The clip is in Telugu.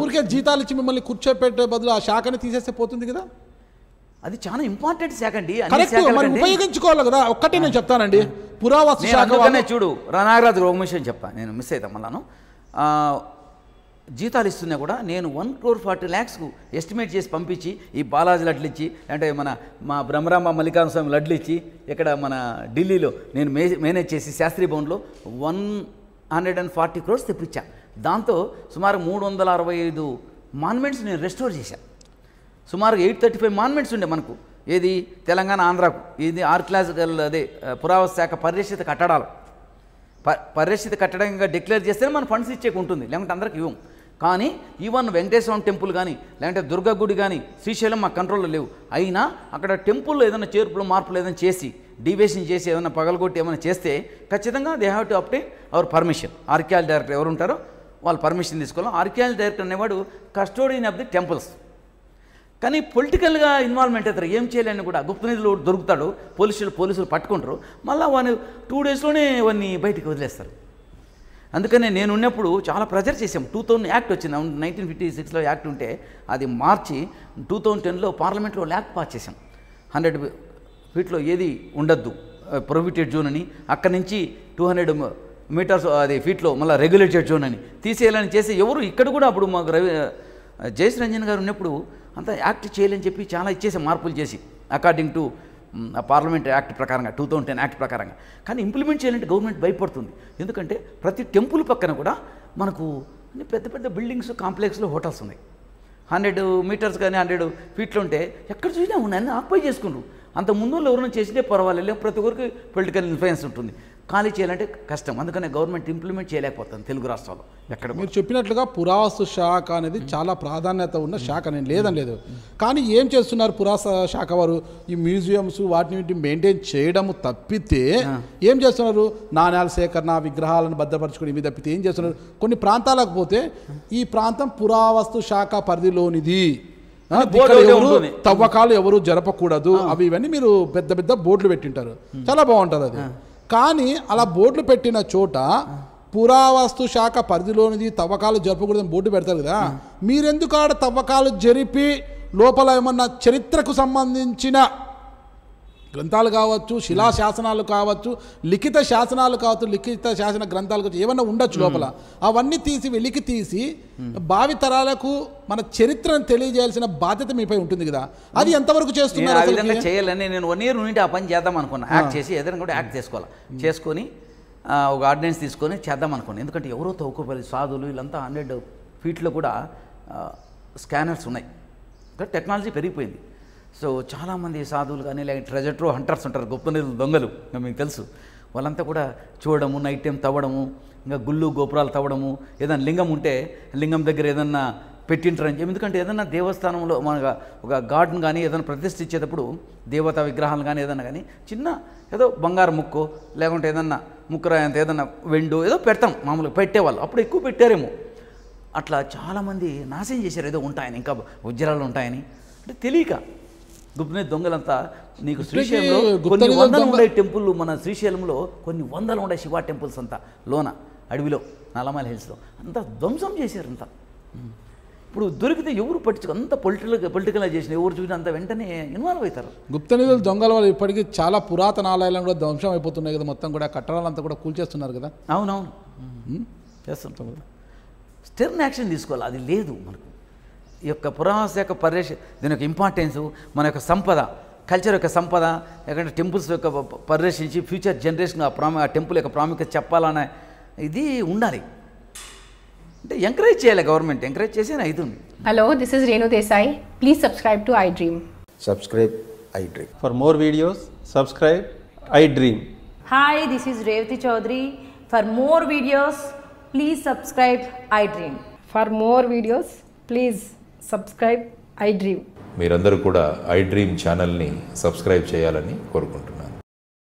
ఊరికే జీతాలు ఇచ్చి మిమ్మల్ని కూర్చోపెట్టే బదులు ఆ శాఖని తీసేస్తే పోతుంది కదా అది చాలా ఇంపార్టెంట్ శాఖ అండి ఉపయోగించుకోవాలి కదా ఒక్కటి నేను చెప్తానండి పురావస్తు శాఖ చూడు నాగరాజు రోగమిషన్ చెప్పాను నేను మిస్ అవుతాం మళ్ళాను జీతాలు ఇస్తున్నా కూడా నేను వన్ క్రోర్ ఫార్టీ ల్యాక్స్కు ఎస్టిమేట్ చేసి పంపించి ఈ బాలాజీ లడ్లు ఇచ్చి అంటే మన మా బ్రహ్మరామ మల్లికార్జున స్వామి లడ్లు ఇచ్చి ఇక్కడ మన ఢిల్లీలో నేను మేనేజ్ చేసి శాస్త్రి భవన్లో one hundred and forty crores తెప్పించా దాంతో సుమారు మూడు వందల అరవై ఐదు మాన్మెంట్స్ నేను రెస్టోర్ చేశాను సుమారు ఎయిట్ థర్టీ ఫైవ్ మాన్మెంట్స్ ఉండే మనకు ఏది తెలంగాణ ఆంధ్రాకు ఇది ఆర్కిలాజికల్ అదే పురావస్తు శాఖ పరిరక్షిత కట్టడాలు ప పరిరక్షిత కట్టడంగా డిక్లేర్ చేస్తేనే మన ఫండ్స్ ఇచ్చేకుంటుంది ఉంటుంది లేకుంటే అందరికి ఇవ్వం కానీ ఈవన్ వెంకటేశ్వర టెంపుల్ కానీ లేదంటే దుర్గా గుడి కానీ శ్రీశైలం మా కంట్రోల్లో లేవు అయినా అక్కడ టెంపుల్లో ఏదైనా చేర్పులు మార్పులు ఏదైనా చేసి డివేషన్ చేసి ఏదైనా పగలగొట్టి ఏమైనా చేస్తే ఖచ్చితంగా they have to obtain our permission archaeology director ఎవరు ఉంటారో వాళ్ళు పర్మిషన్ తీసుకోవాలి ఆర్కియాలజీ డైరెక్టర్ అనేవాడు కస్టోడియన్ ఆఫ్ ది టెంపుల్స్ కానీ పొలిటికల్గా ఇన్వాల్వ్మెంట్ అవుతారు ఏం చేయలేని కూడా గుప్త నిధులు దొరుకుతాడు పోలీసులు పోలీసులు పట్టుకుంటారు మళ్ళీ వాడిని టూ డేస్లోనే వాడిని బయటికి వదిలేస్తారు అందుకనే నేను ఉన్నప్పుడు చాలా ప్రెజర్ చేశాం టూ థౌజండ్ యాక్ట్ వచ్చింది నైన్టీన్ ఫిఫ్టీ సిక్స్లో యాక్ట్ ఉంటే అది మార్చి టూ థౌజండ్ టెన్లో పార్లమెంట్లో యాక్ట్ పాస్ చేశాం హండ్రెడ్ ఫీట్లో ఏది ఉండద్దు ప్రొహిబిటెడ్ జోన్ అని అక్కడి నుంచి టూ హండ్రెడ్ మీటర్స్ అది ఫీట్లో మళ్ళీ రెగ్యులేటెడ్ జోన్ అని తీసేయాలని చేసి ఎవరు ఇక్కడ కూడా అప్పుడు మాకు రవి జయశ్రంజన్ గారు ఉన్నప్పుడు అంత యాక్ట్ చేయాలని చెప్పి చాలా ఇచ్చేసాం మార్పులు చేసి అకార్డింగ్ టు పార్లమెంట్ యాక్ట్ ప్రకారంగా టూ థౌజండ్ టెన్ యాక్ట్ ప్రకారంగా కానీ ఇంప్లిమెంట్ చేయాలంటే గవర్నమెంట్ భయపడుతుంది ఎందుకంటే ప్రతి టెంపుల్ పక్కన కూడా మనకు పెద్ద పెద్ద బిల్డింగ్స్ కాంప్లెక్స్లో హోటల్స్ ఉన్నాయి హండ్రెడ్ మీటర్స్ కానీ హండ్రెడ్ ఫీట్లు ఉంటే ఎక్కడ చూసినా ఉన్నాయని ఆక్యుపై చేసుకుంటారు అంత ముందు ఎవరైనా చేసినా పర్వాలేదు ప్రతి ఒక్కరికి పొలిటికల్ ఇన్ఫ్లుయెన్స్ ఉంటుంది ఖాళీ చేయాలంటే కష్టం అందుకనే గవర్నమెంట్ ఇంప్లిమెంట్ చేయలేకపోతుంది తెలుగు రాష్ట్రాల్లో ఎక్కడ మీరు చెప్పినట్లుగా పురావస్తు శాఖ అనేది చాలా ప్రాధాన్యత ఉన్న శాఖ నేను లేదని లేదు కానీ ఏం చేస్తున్నారు పురాస శాఖ వారు ఈ మ్యూజియంస్ వాటిని మెయింటైన్ చేయడం తప్పితే ఏం చేస్తున్నారు నాణ్యాల సేకరణ విగ్రహాలను భద్రపరచుకుని ఇవి తప్పితే ఏం చేస్తున్నారు కొన్ని ప్రాంతాలకు పోతే ఈ ప్రాంతం పురావస్తు శాఖ పరిధిలోనిది తవ్వకాలు ఎవరు జరపకూడదు అవి ఇవన్నీ మీరు పెద్ద పెద్ద బోర్డులు పెట్టింటారు చాలా బాగుంటుంది అది కానీ అలా బోర్డులు పెట్టిన చోట పురావస్తు శాఖ పరిధిలోనిది తవ్వకాలు జరపకూడదని బోర్డు పెడతారు కదా మీరెందుకు ఆడ తవ్వకాలు జరిపి లోపల ఏమన్నా చరిత్రకు సంబంధించిన గ్రంథాలు కావచ్చు శిలా శాసనాలు కావచ్చు లిఖిత శాసనాలు కావచ్చు లిఖిత శాసన గ్రంథాలు కావచ్చు ఏమన్నా ఉండొచ్చు లోపల అవన్నీ తీసి వెలికి తీసి భావి తరాలకు మన చరిత్రను తెలియజేయాల్సిన బాధ్యత మీపై ఉంటుంది కదా అది ఎంతవరకు చేస్తున్నారు చేయాలని నేను వన్ ఇయర్ నుండి ఆ పని చేద్దాం అనుకున్నా యాక్ట్ చేసి ఏదైనా కూడా యాక్ట్ చేసుకోవాలి చేసుకొని ఒక ఆర్డినెన్స్ తీసుకొని చేద్దాం అనుకోండి ఎందుకంటే ఎవరో తవ్వుకోపోయి సాధువులు వీళ్ళంతా హండ్రెడ్ ఫీట్లో కూడా స్కానర్స్ ఉన్నాయి టెక్నాలజీ పెరిగిపోయింది సో చాలామంది సాధువులు కానీ లేక ట్రెజర్ హంటర్స్ ఉంటారు గొప్ప నీళ్ళు దొంగలు మీకు తెలుసు వాళ్ళంతా కూడా చూడడము నైట్ టైం తవ్వడము ఇంకా గుళ్ళు గోపురాలు తవ్వడము ఏదైనా లింగం ఉంటే లింగం దగ్గర ఏదన్నా పెట్టింటారని చెప్పి ఎందుకంటే ఏదైనా దేవస్థానంలో మన ఒక గార్డెన్ కానీ ఏదైనా ప్రతిష్ఠించేటప్పుడు దేవతా విగ్రహాలు కానీ ఏదైనా కానీ చిన్న ఏదో బంగారు ముక్కు లేకుంటే ఏదన్నా ముక్కర అంత ఏదన్నా వెండు ఏదో పెడతాం మామూలుగా పెట్టేవాళ్ళు అప్పుడు ఎక్కువ పెట్టారేమో అట్లా చాలామంది నాశనం చేశారు ఏదో ఉంటాయని ఇంకా వజ్రాలు ఉంటాయని అంటే తెలియక గుప్తనే దొంగలంతా నీకు శ్రీశైలంలో కొన్ని వందలు ఉండే టెంపుల్ మన శ్రీశైలంలో కొన్ని వందలు ఉండే శివ టెంపుల్స్ అంతా లోన అడవిలో నల్లమల హిల్స్లో అంతా ధ్వంసం చేశారు అంతా ఇప్పుడు దొరికితే ఎవరు పట్టించుకో అంత పొలిటికల్ చేసిన ఎవరు చూసిన అంత వెంటనే ఇన్వాల్వ్ అవుతారు గుప్త నిధులు దొంగల వల్ల ఇప్పటికీ చాలా పురాతన ఆలయాలను కూడా ధ్వంసం అయిపోతున్నాయి కదా మొత్తం కూడా కట్టడాలంతా కూడా కూల్చేస్తున్నారు కదా అవునవును చేస్తుంటాం కదా స్టెర్న్ యాక్షన్ తీసుకోవాలి అది లేదు మనకు ఈ యొక్క పురాస యొక్క పరిరక్ష దీని యొక్క ఇంపార్టెన్స్ మన యొక్క సంపద కల్చర్ యొక్క సంపద ఎక్కడంటే టెంపుల్స్ యొక్క పరిరక్షించి ఫ్యూచర్ జనరేషన్ ఆ ప్రాము ఆ టెంపుల్ యొక్క ప్రాముఖ్యత చెప్పాలనే ఇది ఉండాలి అంటే ఎంకరేజ్ చేయాలి గవర్నమెంట్ ఎంకరేజ్ చేసి ఐదు hello this is Renu Desai please subscribe to I dream subscribe I dream for more videos subscribe I dream hi this is Revathi Chaudhary for more videos please subscribe I dream for more videos please subscribe I dream మీరందరూ కూడా ఐ డ్రీమ్ ఛానల్ని సబ్స్క్రైబ్ చేయాలని కోరుకుంటున్నాను